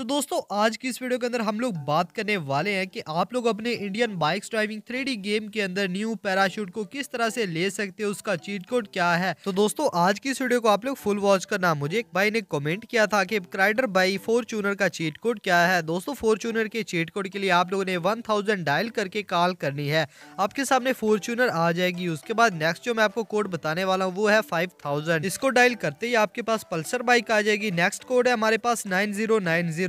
सो तो दोस्तों आज की इस वीडियो के अंदर हम लोग बात करने वाले हैं कि आप लोग अपने Indian bikes driving three game के अंदर न्यू पैराशूट को किस तरह से ले सकते हो उसका चीट कोड क्या है तो दोस्तों आज की इस वीडियो को आप लोग फुल वॉच करना मुझे एक भाई ने कमेंट किया था कि क्राइडर बाई फॉर्चूनर का चीट कोड क्या है दोस्तों फोर्चूनर के चीट कोड के लिए आप लोगों ने वन डायल करके कॉल करनी है आपके सामने फॉर्चूनर आ जाएगी उसके बाद नेक्स्ट जो मैं आपको कोड बताने वाला हूँ वो है फाइव इसको डायल करते ही आपके पास पल्सर बाइक आ जाएगी नेक्स्ट कोड है हमारे पास नाइन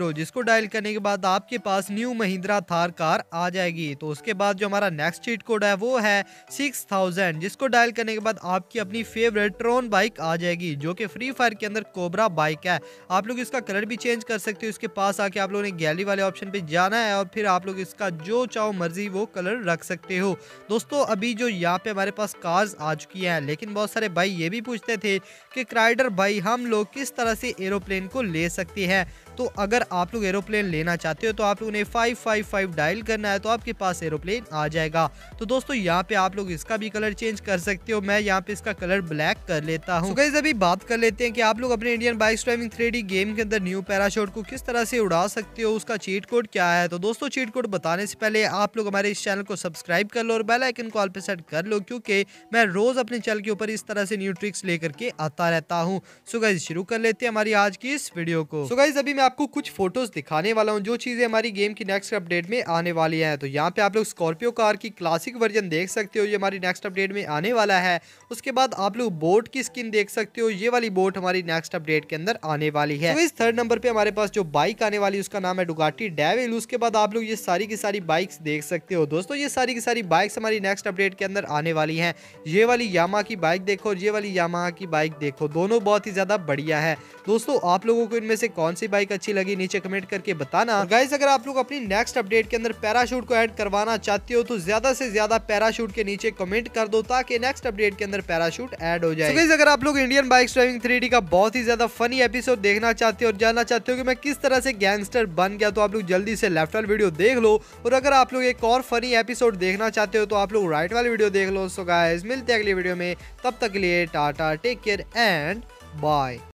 जीरो जिसको डायल करने के बाद आपके पास न्यू महिंद्रा थार कार आ जाएगी तो उसके बाद जो हमारा नेक्स्ट चीट कोड है वो है सिक्स थाउजेंड जिसको डायल करने के बाद आपकी अपनी फेवरेट ट्रोन बाइक आ जाएगी जो कि फ्री फायर के अंदर कोबरा बाइक है आप लोग इसका कलर भी चेंज कर सकते हो इसके पास आके आप लोगों ने गैली वाले ऑप्शन पर जाना है और फिर आप लोग इसका जो चाहो मर्जी वो कलर रख सकते हो दोस्तों अभी जो यहाँ पे हमारे पास कार्स आ चुकी हैं लेकिन बहुत सारे भाई ये भी पूछते थे कि क्राइडर भाई हम लोग किस तरह से एरोप्लेन को ले सकते हैं तो अगर आप लोग एरोप्लेन लेना चाहते हो तो आप लोगों ने फाइव फाइव फाइव डायल करना है तो आपके पास एरोप्लेन आ जाएगा तो दोस्तों यहाँ पे आप लोग इसका भी कलर चेंज कर सकते हो मैं यहाँ पे इसका कलर ब्लैक कर लेता हूँ तो अभी बात कर लेते हैं कि आप लोग अपने Indian bike driving three game के अंदर न्यू पैराशूट को किस तरह से उड़ा सकते हो उसका चीट कोड क्या है तो दोस्तों चीट कोड बताने से पहले आप लोग हमारे इस चैनल को सब्सक्राइब कर लो और बेलाइकन कॉल पर सेट कर लो क्योंकि मैं रोज अपने चैनल के ऊपर इस तरह से न्यू ट्रिक्स लेकर के आता रहता हूँ सुगैज शुरू कर लेते हैं हमारी आज की इस वीडियो को सुगैज अभी आपको कुछ फोटोज दिखाने वाला हूँ जो चीज़ें हमारी गेम की नेक्स्ट अपडेट में आने वाली है तो यहाँ पे आप लोग स्कॉर्पियो कार की क्लासिक वर्जन देख सकते हो ये हमारी नेक्स्ट अपडेट में आने वाला है उसके बाद आप लोग बोट की स्किन देख सकते हो ये वाली बोट हमारी नेक्स्ट अपडेट के अंदर आने वाली है तो इस थर्ड नंबर पे हमारे पास जो बाइक आने वाली उसका नाम है डुगाटी डेविल उसके बाद आप लोग ये सारी की सारी बाइक्स देख सकते हो दोस्तों ये सारी की सारी बाइक्स हमारी नेक्स्ट अपडेट के अंदर आने वाली हैं ये वाली यामा की बाइक देखो और ये वाली यामा की बाइक देखो दोनों बहुत ही ज़्यादा बढ़िया है दोस्तों आप लोगों को इनमें से कौन सी बाइक टेक्निक अच्छी लगी नीचे कमेंट करके बताना गाइज अगर आप लोग अपनी नेक्स्ट अपडेट के अंदर पैराशूट को एड करवाना चाहते हो तो ज्यादा से ज्यादा पैराशूट के नीचे कमेंट कर दो ताकि नेक्स्ट अपडेट के अंदर पैराशूट एड हो जाए अगर आप लोग इंडियन बाइक ड्राइविंग थ्री का बहुत ही ज्यादा फनी एपिसोड देखना चाहते हो और जानना चाहते हो कि मैं किस तरह से गैंगस्टर बन गया तो आप लोग जल्दी से लेफ्ट वाल वीडियो देख लो और अगर आप लोग एक और फनी एपिसोड देखना चाहते हो तो आप लोग राइट वाली वीडियो देख लो सो गाइज मिलते हैं अगली वीडियो में तब तक के लिए Tata take care and bye